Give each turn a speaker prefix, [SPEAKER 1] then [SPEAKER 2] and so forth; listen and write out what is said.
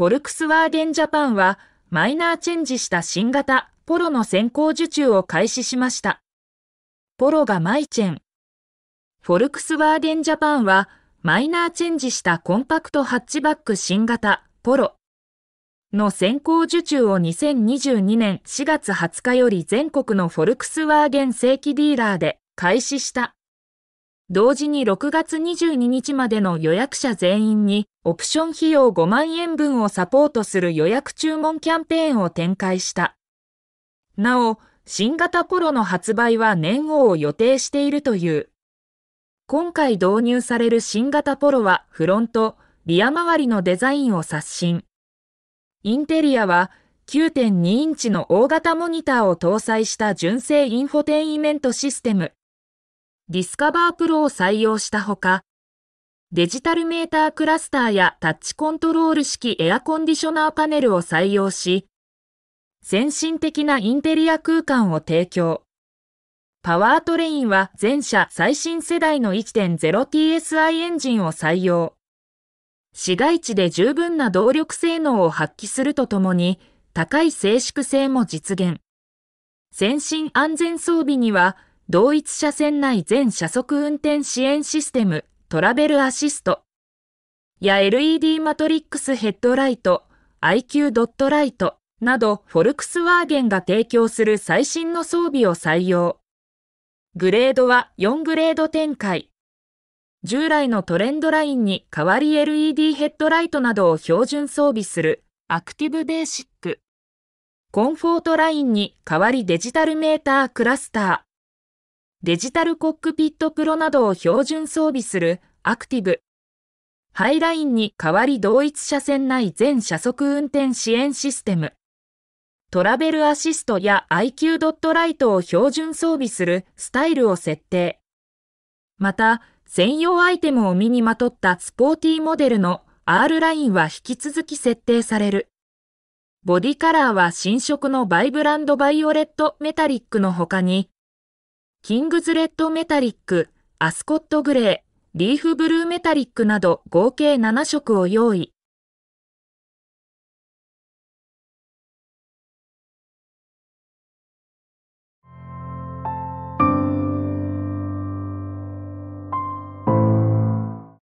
[SPEAKER 1] フォルクスワーゲンジャパンは、マイナーチェンジした新型ポロの先行受注を開始しました。ポロがマイチェン。フォルクスワーゲンジャパンは、マイナーチェンジしたコンパクトハッチバック新型ポロの先行受注を2022年4月20日より全国のフォルクスワーゲン正規ディーラーで開始した。同時に6月22日までの予約者全員にオプション費用5万円分をサポートする予約注文キャンペーンを展開した。なお、新型ポロの発売は年号を予定しているという。今回導入される新型ポロはフロント、リア周りのデザインを刷新。インテリアは9.2インチの大型モニターを搭載した純正インフォテインメントシステム。ディスカバープロを採用したほか、デジタルメータークラスターやタッチコントロール式エアコンディショナーパネルを採用し、先進的なインテリア空間を提供。パワートレインは全社最新世代の 1.0TSI エンジンを採用。市街地で十分な動力性能を発揮するとともに、高い静粛性も実現。先進安全装備には、同一車線内全車速運転支援システムトラベルアシストや LED マトリックスヘッドライト IQ ドットライトなどフォルクスワーゲンが提供する最新の装備を採用。グレードは4グレード展開。従来のトレンドラインに代わり LED ヘッドライトなどを標準装備するアクティブベーシック。コンフォートラインに代わりデジタルメータークラスター。デジタルコックピットプロなどを標準装備するアクティブ。ハイラインに代わり同一車線内全車速運転支援システム。トラベルアシストや IQ ドットライトを標準装備するスタイルを設定。また、専用アイテムを身にまとったスポーティーモデルの R ラインは引き続き設定される。ボディカラーは新色のバイブランドバイオレットメタリックの他に、キングズレッドメタリック、アスコットグレー、リーフブルーメタリックなど合計7色を用意。